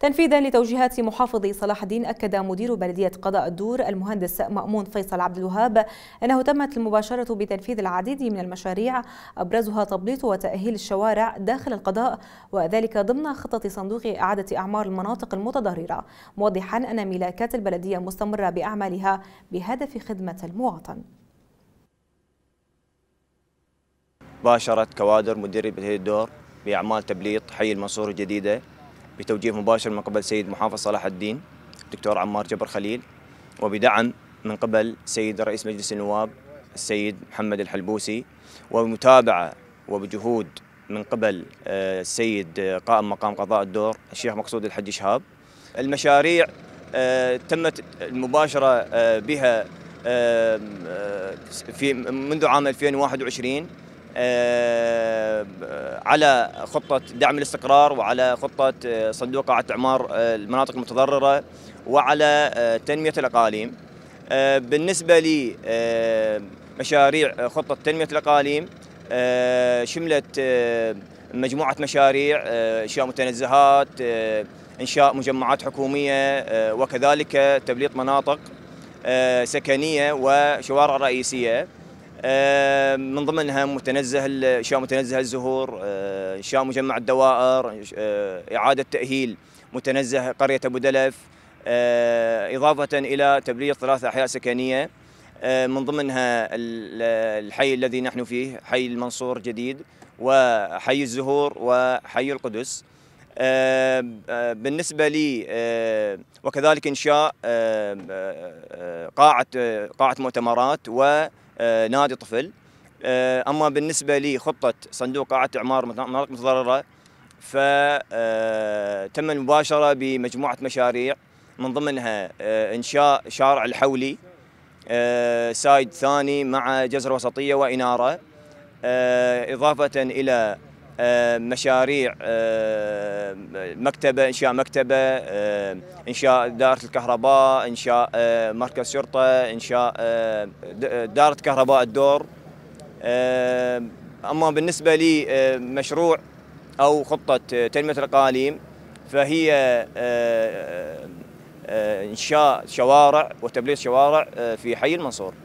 تنفيذا لتوجيهات محافظ صلاح الدين أكد مدير بلدية قضاء الدور المهندس مأمون فيصل عبد الوهاب أنه تمت المباشرة بتنفيذ العديد من المشاريع أبرزها تبليط وتأهيل الشوارع داخل القضاء وذلك ضمن خطة صندوق إعادة أعمار المناطق المتضررة موضحا أن ملاكات البلدية مستمرة بأعمالها بهدف خدمة المواطن باشرت كوادر مدير بلدية الدور بأعمال تبليط حي المنصورة الجديدة بتوجيه مباشر من قبل سيد محافظ صلاح الدين الدكتور عمار جبر خليل وبدعم من قبل سيد رئيس مجلس النواب السيد محمد الحلبوسي ومتابعة وبجهود من قبل السيد آه، آه، قائم مقام قضاء الدور الشيخ مقصود الحج شهاب المشاريع آه، تمت المباشرة بها في منذ عام 2021 آه، على خطة دعم الاستقرار وعلى خطة آه، صندوق قاعة إعمار آه، المناطق المتضررة وعلى تنمية الأقاليم بالنسبة لمشاريع خطة تنمية الأقاليم شملت مجموعة مشاريع إنشاء متنزهات إنشاء مجمعات حكومية وكذلك تبليط مناطق سكنية وشوارع رئيسية آه، من ضمنها متنزه انشاء متنزه الزهور انشاء آه، مجمع الدوائر آه، اعاده تاهيل متنزه قريه ابو دلف اضافه الى تبليغ ثلاث احياء سكنيه من ضمنها الحي الذي نحن فيه حي المنصور جديد وحي الزهور وحي القدس بالنسبة لي وكذلك إنشاء قاعة قاعة مؤتمرات و آه، نادي طفل آه، اما بالنسبه لخطه صندوق اعاده اعمار مناطق متضرره فتم آه، المباشره بمجموعه مشاريع من ضمنها انشاء شارع الحولي سايد ثاني مع جزر وسطيه واناره اضافه الى آه، مشاريع آه، مكتبه انشاء مكتبه آه، انشاء دائره الكهرباء انشاء مركز شرطه انشاء دائره كهرباء الدور اما بالنسبه لي مشروع او خطه تنميه الاقاليم فهي انشاء شوارع وتبليط شوارع في حي المنصور